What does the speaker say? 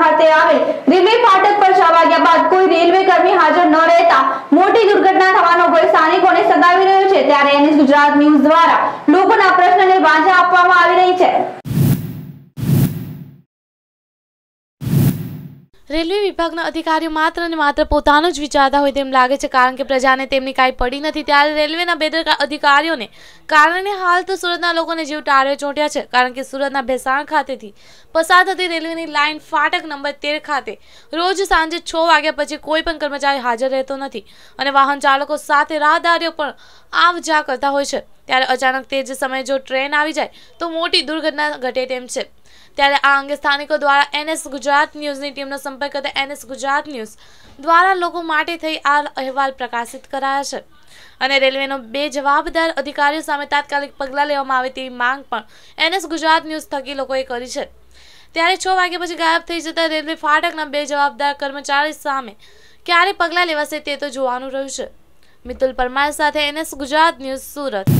ખાતે આવેલ રેલવે ફાટક પર જવા ગયા બાદ કોઈ રેલવે કર્મી હાજર ન રહેતા મોટી દુર્ઘટના થવાનો ભય સ્થાનિકોને સતાવી રહ્યો છે ત્યારે એની ગુજરાત ન્યૂઝ દ્વારા લોકોના પ્રશ્નને વાંચી રેલવે વિભાગના અધિકારીઓ માત્ર અને માત્ર પોતાનું જ વિચારતા હોય તેમ લાગે છે કારણ કે પ્રજાને તેમની કાંઈ પડી નથી ત્યારે રેલવેના બેદરકાર અધિકારીઓને કારણે હાલ તો સુરતના લોકોને જીવ ટાળ્યો ચોંટ્યા છે કારણ કે સુરતના ભેસાણ ખાતેથી પસાર થતી રેલવેની લાઇન ફાટક નંબર તેર ખાતે રોજ સાંજે છ વાગ્યા પછી કોઈ પણ કર્મચારી હાજર રહેતો નથી અને વાહન ચાલકો સાથે રાહદારીઓ પણ આવ જા કરતા હોય છે ત્યારે અચાનક તે જ સમયે જો ટ્રેન આવી જાય તો મોટી દુર્ઘટના ઘટે તેમ છે ત્યારે આ અંગે સ્થાનિકો દ્વારા એનએસ ગુજરાત ન્યૂઝની ટીમનો સંપર્ક કરતા એનએસ ગુજરાત ન્યૂઝ દ્વારા લોકો માટે થઈ આ અહેવાલ પ્રકાશિત કરાયા છે અને રેલવેનો બે જવાબદાર અધિકારીઓ સામે તાત્કાલિક પગલાં લેવામાં આવે તેવી માંગ પણ એનએસ ગુજરાત ન્યૂઝ થકી લોકોએ કરી છે ત્યારે છ વાગ્યા પછી ગાયબ થઈ જતા રેલવે ફાટકના બે જવાબદાર કર્મચારી સામે ક્યારે પગલાં લેવાશે તે તો જોવાનું રહ્યું છે મિતુલ પરમાર સાથે એનએસ ગુજરાત ન્યૂઝ સુરત